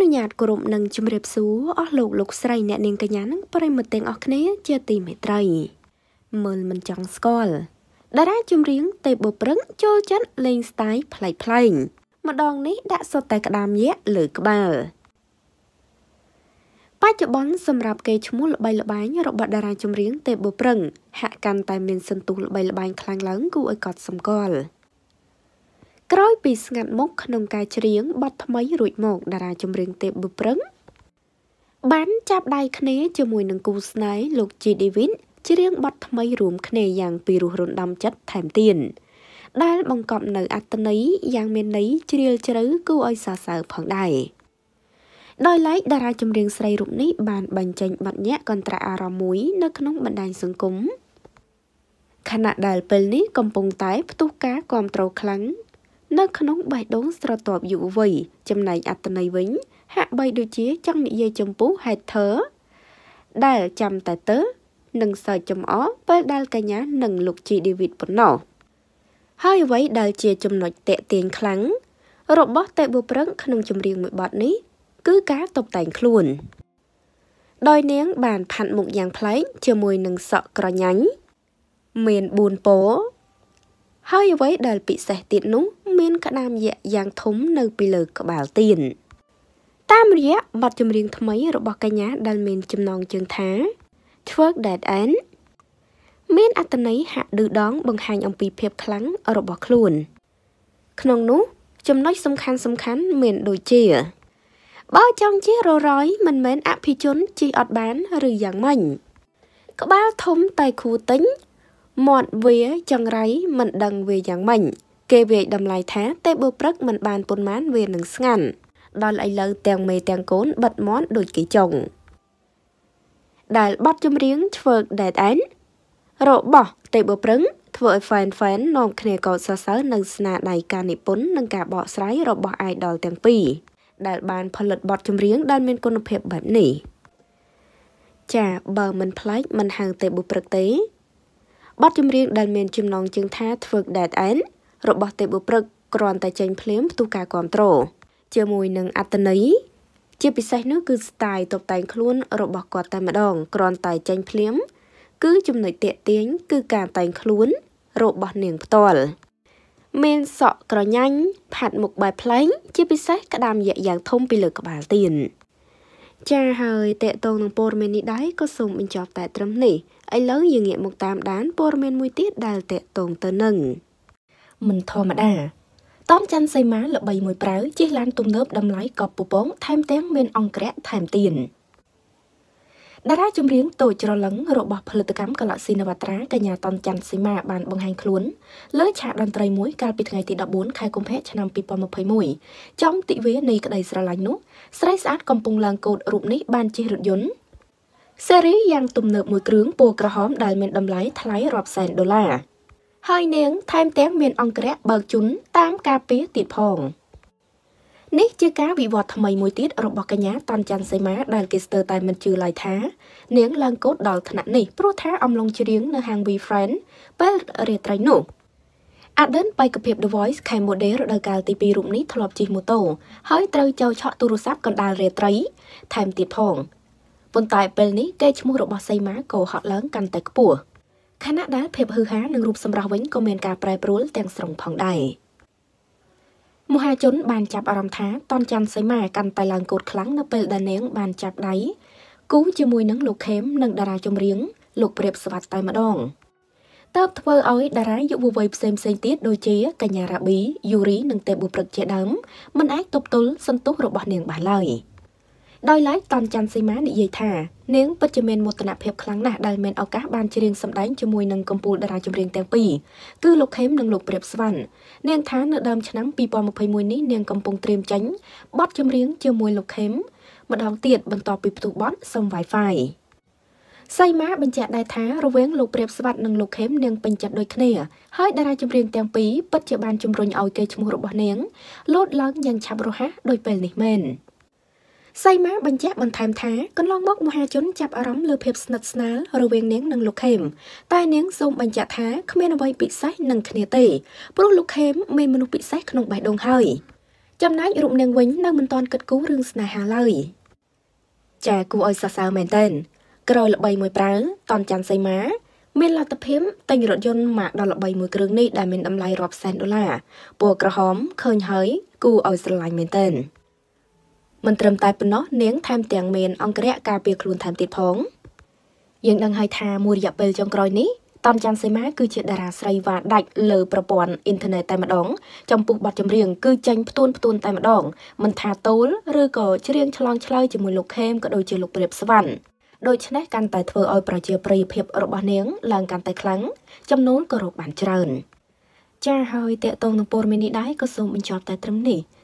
នុញ្ញាតគោរពនិងជម្រាបសួរអស់លោកលោកស្រីអ្នកនាងកញ្ញានិងប្រិមត្តទាំងអស់គ្នា ជាទីមេត្រី មើលមិនចង់ស្គាល់តារាចម្រៀងទេបព្រឹង ចូលចិត្តលេងស្ទាយប្លែកប្លែកម្ដង នេះដាក់សុទ្ធតែក្តាមយៈលើក្បាលបច្ចុប្បន្នសម្រាប់គេឈ្មោះល្បីល្បាញរបស់តារាចម្រៀងទេបព្រឹងហាក់កាន់តែមានសន្ទុះល្បីល្បាញខ្លាំងឡើងគួរឲ្យកត់សម្គាល់ក្រោយពីស្ងាត់មុខក្នុងការច្រៀងបទថ្មីរួចមកតារាចម្រៀងទេពបុប្រឹងបានចាប់ដៃគ្នាជាមួយនឹងគូស្នេហ៍លោកជីឌីវិនច្រៀងបទថ្មីរួមគ្នាយ៉ាងពីរោះរណ្ដំចិត្តថែមទៀតដែលបង្កប់នៅអត្តន័យយ៉ាងមានន័យជ្រាលជ្រៅគួរឲ្យសរសើរផងដែរដោយឡែកតារាចម្រៀងស្រីរូបនេះបានបញ្ចេញបទញាក់កន្ត្រាអារម្មណ៍មួយនៅក្នុងបណ្ដាញសង្គមខណៈដែលពេលនេះកំពុងតែផ្ទុះការគាំទ្រខ្លាំងនៅក្នុងបេះដូងស្រទាប់យុវវ័យចំណែកអត្តន័យវិញ ហាក់បីដូចជាចង់និយាយចំពោះ hater ដែលចាំតែទៅនឹងសើចចំអពេលដែលកញ្ញា និងលោកជីដេវីតប៉ុណ្ណោះហើយអ្វីដែលជាចំណុចតេទៀងខ្លាំងរបស់តេបូប្រឹងក្នុងចម្រៀងមួយបទនេះគឺការតុបតែងខ្លួន ដោយនាងបានផាត់មុខយ៉ាងប្លែកជាមួយនឹងសក់ក្រញាញ់មាន4ពោហើយអ្វីដែលពិសេសទៀតនោះមានក្តាមយក្សយ៉ាងធំនៅពីលើក្បាលទៀនតាមរយៈបទចម្រៀងថ្មីរបស់កញ្ញាដែលមានចំណងជើងថា Twerk That End មានអត្ថន័យហាក់ឌឺដងបង្ហាញអំពីភាពខ្លាំងរបស់ខ្លួន ក្នុងនោះចំណុចសំខាន់សំខាន់មានដូចជា បើចង់ជាររយមិនមែនអភិជនជិះអត់បានឬយ៉ាងម៉េចក្បាលធំតែគូទិញមាត់វា ចង្រៃមិនដឹងវាយ៉ាងម៉េចគេវាយតម្លៃថា ទេបើព្រឹក មិនបានប៉ុន្មាន វានឹងស្ងាត់ដល់ឥឡូវទាំងមេទាំងកូនបិទមាត់ដូចគេចង់ដែលបတ်ចម្រៀង Twerk Dead End របស់ទេបើព្រឹង ធ្វើឲ្យ fan fan នាំគ្នាកោតសរសើរនៅស្នាដៃការនិពន្ធនិងការបកស្រាយរបស់ idol ទាំងពីរដែលបានផលិតបទចម្រៀងដែលមាន គុណភាពបែបនេះចាបើមិនប្លែកមិនហៅទេបុព្រឹកទេបទចម្រៀងដែលមានចំណងជើងថា Twerk That End របស់ទេបុព្រឹកគ្រាន់តែចេញភ្លាមផ្ទុះការគ្រប់គ្រងជាមួយនឹងអត្តន័យជាពិសេសនោះគឺ style តុបតែងខ្លួនរបស់គាត់តែម្ដងគ្រាន់តែចេញភ្លាមគឺចំណុចតាក់ទាញគឺការតែងខ្លួនរបស់នាងផ្ទាល់មានសក់ក្រញាញ់ផាត់មុខបែបផ្លែងជាពិសេសក្តាមយៈយ៉ាងធំពីលើក្បាលទៀនចាហើយតេតងនឹងព័ត៌មាននេះដែរក៏សូមបញ្ចប់តែត្រឹមនេះឥឡូវយើងងាកមកតាមដានព័ត៌មានមួយទៀតដែលតេតងទៅនឹងមិនធម្មតាតំច័ន្ទសីមាល្បីមួយប្រៅជិះឡានទំនើបតម្លៃកប់ពពងថែមទាំងមានអង្គរៈថែមទៀតតារាចម្រៀងតូចច្រឡឹងរបស់ផលិតកម្មកឡាស៊ីនវត្រាកញ្ញាតនច័ន្ទសីមាបានបង្ហាញខ្លួនលើឆាកតន្ត្រីមួយកាលពីថ្ងៃទី14ខែកុម្ភៈឆ្នាំ2021ចំទិវានៃក្តីស្រឡាញ់នោះ ស្រីស្អាតកំពុងឡើងកូតរូបនេះបានជិះរថយន្តស៊េរីយ៉ាង ទំនើបមួយគ្រឿងពណ៌ក្រហមដែលមានតម្លៃថ្លៃរាប់សែនដុល្លារហើយនាង ថែមទាំងមានអង្គរៈបើកជុនតាមការពារទៀតផង។នេះជាការវិវត្តថ្មីមួយទៀតរបស់កញ្ញាតនច័ន្ទសីមាដែលគេស្ទើរតែមិនជឿឡើយថានាងឡើងកូតដល់ថ្នាក់នេះព្រោះថាអំឡុងច្រៀងនៅហាង We Friend ពេលរាត្រីនោះអាដិនបេក្ខភាព The Voice Camp Model រដូវកាលទី2រូបនេះធ្លាប់ជិះម៉ូតូហើយត្រូវចូលឆក់ទូរស័ព្ទកណ្ដាលរាត្រីថែមទៀតផងប៉ុន្តែពេលនេះគេឈ្មោះរបស់សីមាក៏ហត់ឡើងកាន់តែខ្ពស់ខណៈដែលភាពហឺហានិងរូបសម្រស់វិញក៏មានការប្រែប្រួលទាំងស្រុងផងដែរ។មហាជនបានចាប់អារម្មណ៍ថាតនច័ន្ទសីមាកាន់តែឡើងកូតខ្លាំងនៅពេលដែលនាង បានចាប់ដៃគូជាមួយនឹងលោកខេមនិង តារាចម្រៀងលោក ព្រាបស្វាត់តែម្ដងតើបធ្វើឲ្យតារាយុវវ័យផ្សេងផ្សេងទៀតដូចជា កញ្ញារ៉ាប៊ីយូរីនិងទេបុព្រឹកជាដើមមិនអាចទប់ទល់សន្ទុះរបស់នាងបានឡើយ។ដោយឡែកតនច័ន្ទសីមានិយាយថានាងពិតជាមានមោទនភាពខ្លាំងណាស់ដែលមានឱកាសបានច្រៀងសម្ដែងជាមួយនឹងកំពូលតារាចម្រៀងទាំងពីរគឺលោកខេមនិងលោកព្រាបស្វណ្ណនាងថានៅដើមឆ្នាំ2021នេះនាងកំពុងត្រៀមចេញបទចម្រៀងជាមួយលោកខេម ម្ដងទៀតបន្ទាប់ពីផ្ទុះបទសុំ Wi-Fi សីមាបញ្ជាក់ដែរថារវាងលោកព្រាបស្វັດនិងលោកខេមនាងពេញចិត្តដូចគ្នាហើយតារាចម្រៀងទាំងពីរពិតជាបានជំរុញឲ្យកេរ្តិ៍ឈ្មោះរបស់នាងលោតឡើងយ៉ាងឆាប់រហ័សដោយពេលនេះមែន។សីមាបញ្ជាក់បន្ថែមថាកន្លងមកមហាជនចាប់អារម្មណ៍លើភាពស្និទ្ធស្នាលរវាងនាងនិងលោកខេម តែនាងសូមបញ្ជាក់ថាគ្មានអ្វីពិសេសនឹងគ្នាទេ ព្រោះលោកខេមមានមនុស្សពិសេសក្នុងបេះដូងហើយ ចំណែករូបនាងវិញ នៅមិនទាន់គិតគូររឿងស្នេហាឡើយចាគូឲ្យសរសើរមែនទែនក្រោយល្បីមួយប្រើតនច័ន្ទសីមាមានលទ្ធភាពទិញរថយន្តម៉ាកដ៏ល្បីមួយគ្រឿងនេះដែលមានតម្លៃរាប់សែនដុល្លារពណ៌ក្រហមឃើញហើយគូឲ្យស្រឡាញ់មែនទែនមិនត្រឹមតែប៉ុណ្ណោះនាងថែមទាំងមានអង្គរៈការពារខ្លួនថែមទៀតផងយើងដឹងហើយថាមួយរយៈពេលចុងក្រោយនេះតនច័ន្ទសីមាគឺជាតារាស្រីវ៉ាដាច់លើប្រព័ន្ធអ៊ីនធឺណិតតែម្ដងចំពោះបទចម្រៀងគឺចេញផ្ទួនផ្ទួនតែម្ដង មិនថាតូលឬក៏ច្រៀងឆ្លងឆ្លើយជាមួយលោកខេមក៏ដូចជាលោកព្រាបស្វណ្ណដូច្នេះកាន់តែធ្វើឲ្យប្រជាប្រិយភាពរបស់នាងឡើងកាន់តែខ្លាំងចំនួនក៏រកបានច្រើនចាហើយតេតងនឹងព័ត៌មាននេះដែរក៏សូមបញ្ចប់តែត្រឹមនេះ